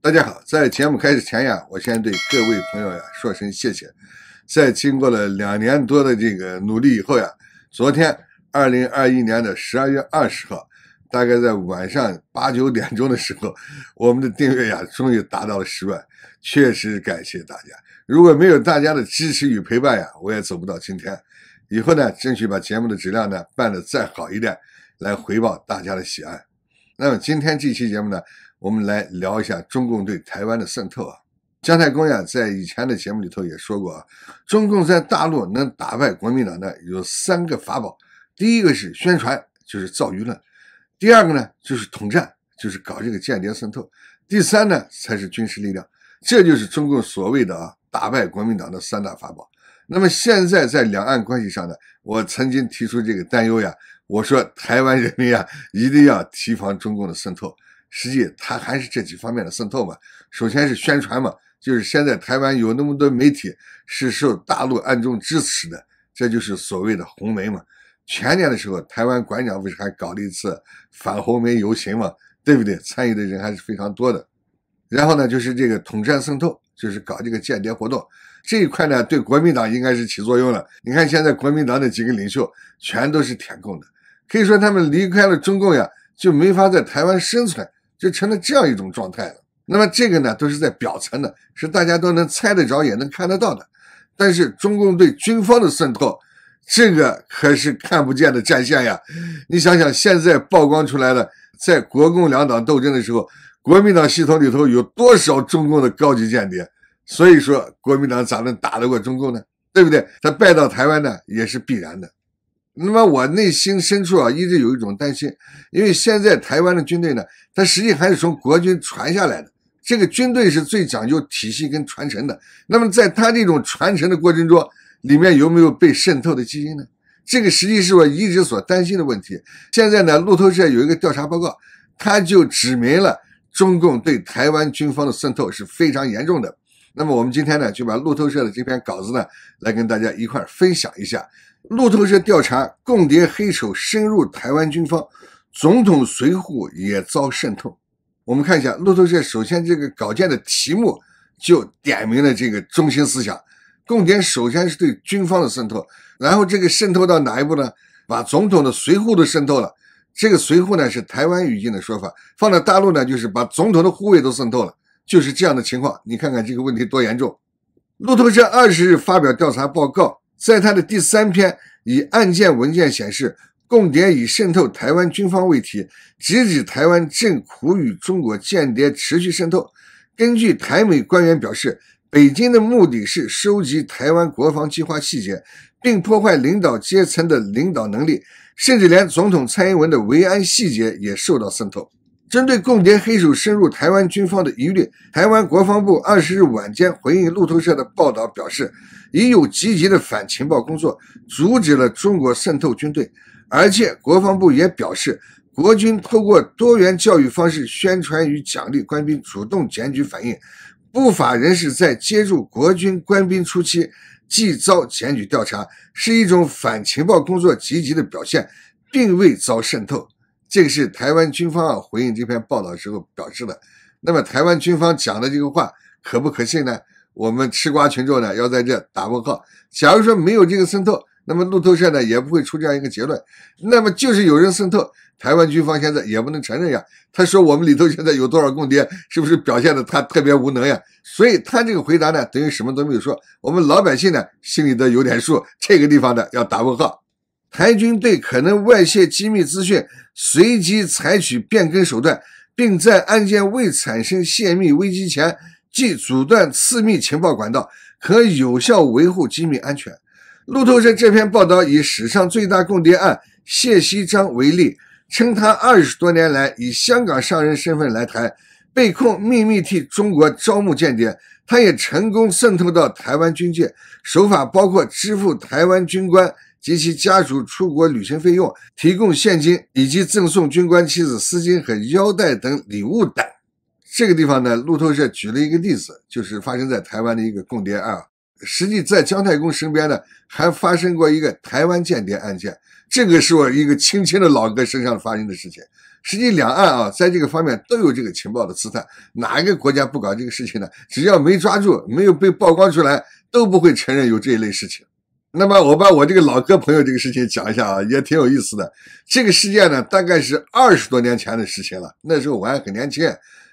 大家好，在节目开始前呀，我先对各位朋友呀说声谢谢。在经过了两年多的这个努力以后呀，昨天二零二一年的十二月二十号，大概在晚上八九点钟的时候，我们的订阅呀终于达到了十万，确实感谢大家。如果没有大家的支持与陪伴呀，我也走不到今天。以后呢，争取把节目的质量呢办得再好一点，来回报大家的喜爱。那么今天这期节目呢？我们来聊一下中共对台湾的渗透啊。姜太公呀，在以前的节目里头也说过啊，中共在大陆能打败国民党呢，有三个法宝。第一个是宣传，就是造舆论；第二个呢，就是统战，就是搞这个间谍渗透；第三呢，才是军事力量。这就是中共所谓的啊，打败国民党的三大法宝。那么现在在两岸关系上呢，我曾经提出这个担忧呀，我说台湾人民呀，一定要提防中共的渗透。实际他还是这几方面的渗透嘛，首先是宣传嘛，就是现在台湾有那么多媒体是受大陆暗中支持的，这就是所谓的红媒嘛。前年的时候，台湾馆长不是还搞了一次反红媒游行嘛，对不对？参与的人还是非常多的。然后呢，就是这个统战渗透，就是搞这个间谍活动这一块呢，对国民党应该是起作用了。你看现在国民党的几个领袖全都是舔共的，可以说他们离开了中共呀，就没法在台湾生存。就成了这样一种状态了。那么这个呢，都是在表层的，是大家都能猜得着，也能看得到的。但是中共对军方的渗透，这个可是看不见的战线呀。你想想，现在曝光出来的，在国共两党斗争的时候，国民党系统里头有多少中共的高级间谍？所以说，国民党咋能打得过中共呢？对不对？他败到台湾呢，也是必然的。那么我内心深处啊，一直有一种担心，因为现在台湾的军队呢，它实际还是从国军传下来的。这个军队是最讲究体系跟传承的。那么在它这种传承的过程中，里面有没有被渗透的基因呢？这个实际是我一直所担心的问题。现在呢，路透社有一个调查报告，它就指明了中共对台湾军方的渗透是非常严重的。那么我们今天呢，就把路透社的这篇稿子呢，来跟大家一块儿分享一下。路透社调查，共谍黑手深入台湾军方，总统随护也遭渗透。我们看一下路透社首先这个稿件的题目就点明了这个中心思想。共谍首先是对军方的渗透，然后这个渗透到哪一步呢？把总统的随护都渗透了。这个随护呢是台湾语境的说法，放在大陆呢就是把总统的护卫都渗透了，就是这样的情况。你看看这个问题多严重。路透社二十日发表调查报告。在他的第三篇以案件文件显示，共谍已渗透台湾军方问题，直指台湾正苦与中国间谍持续渗透。根据台美官员表示，北京的目的是收集台湾国防计划细节，并破坏领导阶层的领导能力，甚至连总统蔡英文的维安细节也受到渗透。针对共谍黑手深入台湾军方的疑虑，台湾国防部二十日晚间回应路透社的报道表示，已有积极的反情报工作阻止了中国渗透军队，而且国防部也表示，国军透过多元教育方式宣传与奖励官兵主动检举反映不法人士在接入国军官兵初期即遭检举调查，是一种反情报工作积极的表现，并未遭渗透。这个是台湾军方啊回应这篇报道时候表示的，那么台湾军方讲的这个话可不可信呢？我们吃瓜群众呢要在这打问号。假如说没有这个渗透，那么路透社呢也不会出这样一个结论。那么就是有人渗透，台湾军方现在也不能承认呀。他说我们里头现在有多少共谍，是不是表现的他特别无能呀？所以他这个回答呢等于什么都没有说。我们老百姓呢心里都有点数，这个地方呢要打问号。台军对可能外泄机密资讯，随即采取变更手段，并在案件未产生泄密危机前，即阻断次密情报管道，可有效维护机密安全。路透社这篇报道以史上最大共谍案谢锡章为例，称他二十多年来以香港商人身份来台，被控秘密替中国招募间谍，他也成功渗透到台湾军界，手法包括支付台湾军官。及其家属出国旅行费用，提供现金以及赠送军官妻子丝巾和腰带等礼物等。这个地方呢，路透社举了一个例子，就是发生在台湾的一个共谍案。实际在姜太公身边呢，还发生过一个台湾间谍案件。这个是我一个亲亲的老哥身上发生的事情。实际两岸啊，在这个方面都有这个情报的姿态，哪一个国家不搞这个事情呢？只要没抓住，没有被曝光出来，都不会承认有这一类事情。那么我把我这个老哥朋友这个事情讲一下啊，也挺有意思的。这个事件呢，大概是二十多年前的事情了。那时候我还很年轻，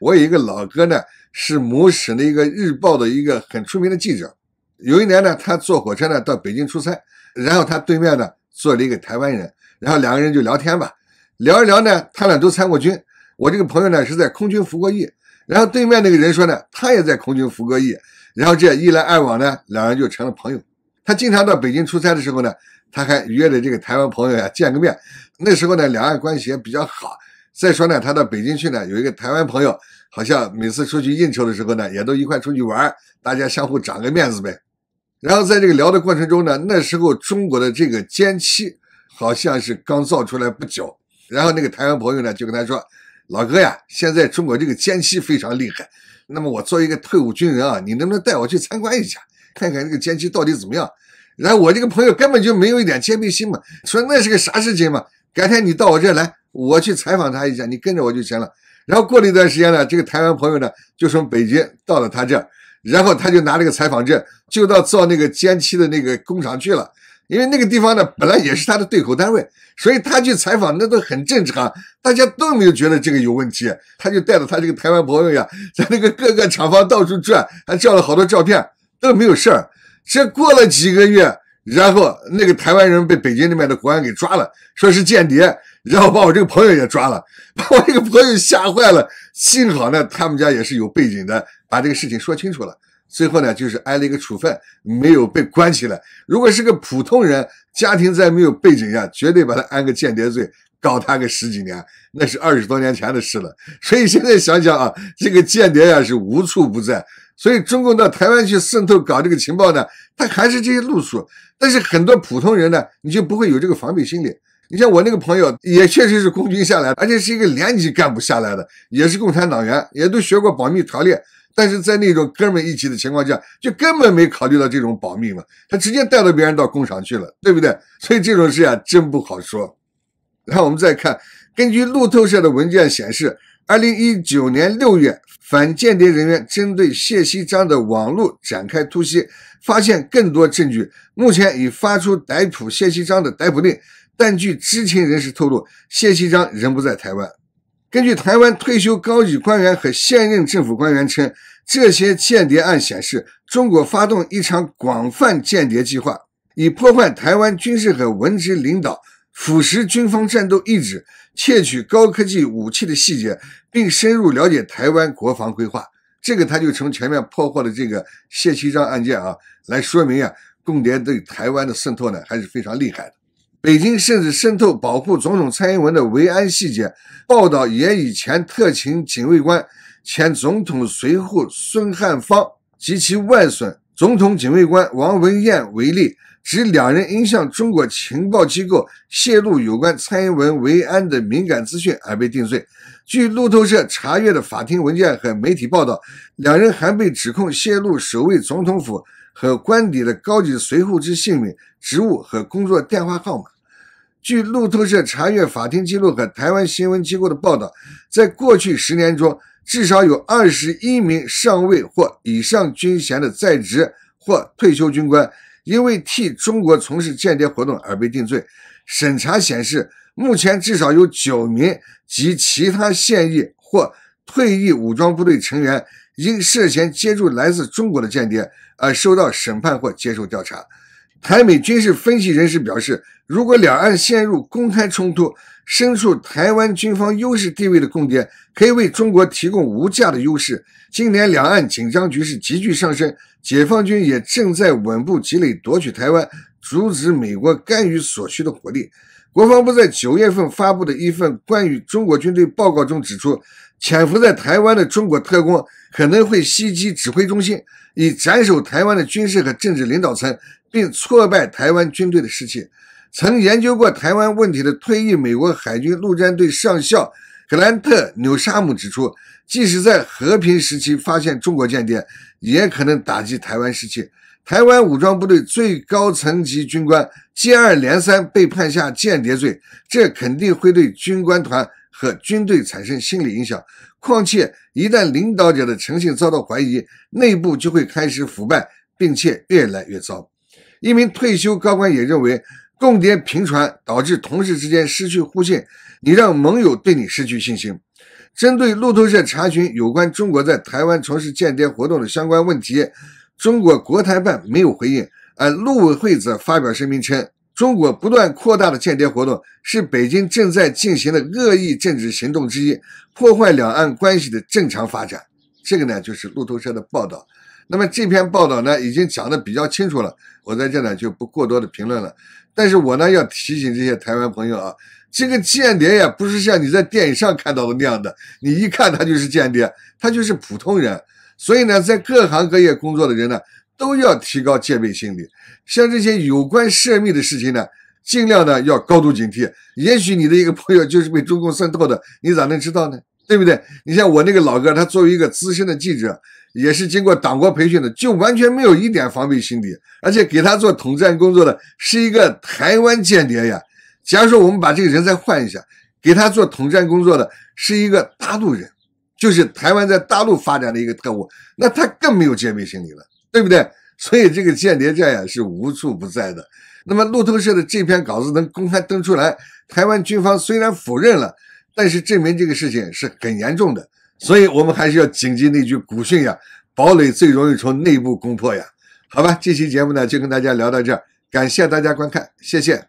我有一个老哥呢，是某省的一个日报的一个很出名的记者。有一年呢，他坐火车呢到北京出差，然后他对面呢坐了一个台湾人，然后两个人就聊天吧，聊一聊呢，他俩都参过军，我这个朋友呢是在空军服过役，然后对面那个人说呢，他也在空军服过役，然后这一来二往呢，两人就成了朋友。他经常到北京出差的时候呢，他还约了这个台湾朋友呀见个面。那时候呢，两岸关系也比较好。再说呢，他到北京去呢，有一个台湾朋友，好像每次出去应酬的时候呢，也都一块出去玩，大家相互长个面子呗。然后在这个聊的过程中呢，那时候中国的这个歼七好像是刚造出来不久。然后那个台湾朋友呢，就跟他说：“老哥呀，现在中国这个歼七非常厉害。那么我作为一个退伍军人啊，你能不能带我去参观一下？”看看这个奸妻到底怎么样？然后我这个朋友根本就没有一点戒备心嘛，说那是个啥事情嘛？改天你到我这来，我去采访他一下，你跟着我就行了。然后过了一段时间呢，这个台湾朋友呢就从北京到了他这，然后他就拿了个采访证，就到造那个奸妻的那个工厂去了。因为那个地方呢本来也是他的对口单位，所以他去采访那都很正常，大家都没有觉得这个有问题。他就带着他这个台湾朋友呀，在那个各个厂房到处转，还照了好多照片。都没有事儿，这过了几个月，然后那个台湾人被北京那边的国安给抓了，说是间谍，然后把我这个朋友也抓了，把我这个朋友吓坏了。幸好呢，他们家也是有背景的，把这个事情说清楚了，最后呢就是挨了一个处分，没有被关起来。如果是个普通人，家庭再没有背景下，绝对把他安个间谍罪，搞他个十几年，那是二十多年前的事了。所以现在想想啊，这个间谍呀是无处不在。所以，中共到台湾去渗透搞这个情报呢，他还是这些路数。但是，很多普通人呢，你就不会有这个防备心理。你像我那个朋友，也确实是空军下来，而且是一个连级干部下来的，也是共产党员，也都学过保密条例。但是在那种哥们一起的情况下，就根本没考虑到这种保密嘛。他直接带到别人到工厂去了，对不对？所以这种事啊，真不好说。然后我们再看，根据路透社的文件显示。二零一九年六月，反间谍人员针对谢锡章的网络展开突袭，发现更多证据。目前已发出逮捕谢锡章的逮捕令，但据知情人士透露，谢锡章仍不在台湾。根据台湾退休高级官员和现任政府官员称，这些间谍案显示，中国发动一场广泛间谍计划，以破坏台湾军事和文职领导，腐蚀军方战斗意志。窃取高科技武器的细节，并深入了解台湾国防规划。这个他就从前面破获的这个谢其章案件啊来说明啊，共谍对台湾的渗透呢还是非常厉害的。北京甚至渗透保护总统蔡英文的维安细节报道，也以前特勤警卫官、前总统随护孙汉芳及其外孙。总统警卫官王文彦为例，指两人因向中国情报机构泄露有关蔡英文为安的敏感资讯而被定罪。据路透社查阅的法庭文件和媒体报道，两人还被指控泄露首位总统府和官邸的高级随护之姓名、职务和工作电话号码。据路透社查阅法庭记录和台湾新闻机构的报道，在过去十年中。至少有二十一名上尉或以上军衔的在职或退休军官，因为替中国从事间谍活动而被定罪。审查显示，目前至少有九名及其他现役或退役武装部队成员，因涉嫌接触来自中国的间谍而受到审判或接受调查。台美军事分析人士表示，如果两岸陷入公开冲突，身处台湾军方优势地位的共谍，可以为中国提供无价的优势。今年两岸紧张局势急剧上升，解放军也正在稳步积累夺取台湾、阻止美国干预所需的火力。国防部在九月份发布的一份关于中国军队报告中指出，潜伏在台湾的中国特工可能会袭击指挥中心，以斩首台湾的军事和政治领导层，并挫败台湾军队的士气。曾研究过台湾问题的退役美国海军陆战队上校格兰特·纽沙姆指出，即使在和平时期发现中国间谍，也可能打击台湾士气。台湾武装部队最高层级军官接二连三被判下间谍罪，这肯定会对军官团和军队产生心理影响。况且，一旦领导者的诚信遭到怀疑，内部就会开始腐败，并且越来越糟。一名退休高官也认为。共谍频传，导致同事之间失去互信，你让盟友对你失去信心。针对路透社查询有关中国在台湾从事间谍活动的相关问题，中国国台办没有回应，而陆委会则发表声明称，中国不断扩大的间谍活动是北京正在进行的恶意政治行动之一，破坏两岸关系的正常发展。这个呢，就是路透社的报道。那么这篇报道呢，已经讲的比较清楚了，我在这呢就不过多的评论了。但是我呢要提醒这些台湾朋友啊，这个间谍呀，不是像你在电影上看到的那样的，你一看他就是间谍，他就是普通人。所以呢，在各行各业工作的人呢，都要提高戒备心理。像这些有关涉密的事情呢，尽量呢要高度警惕。也许你的一个朋友就是被中共渗透的，你咋能知道呢？对不对？你像我那个老哥，他作为一个资深的记者。也是经过党国培训的，就完全没有一点防备心理，而且给他做统战工作的是一个台湾间谍呀。假如说我们把这个人再换一下，给他做统战工作的是一个大陆人，就是台湾在大陆发展的一个特务，那他更没有戒备心理了，对不对？所以这个间谍战呀是无处不在的。那么路透社的这篇稿子能公开登出来，台湾军方虽然否认了，但是证明这个事情是很严重的。所以，我们还是要谨记那句古训呀：“堡垒最容易从内部攻破呀。”好吧，这期节目呢，就跟大家聊到这儿，感谢大家观看，谢谢。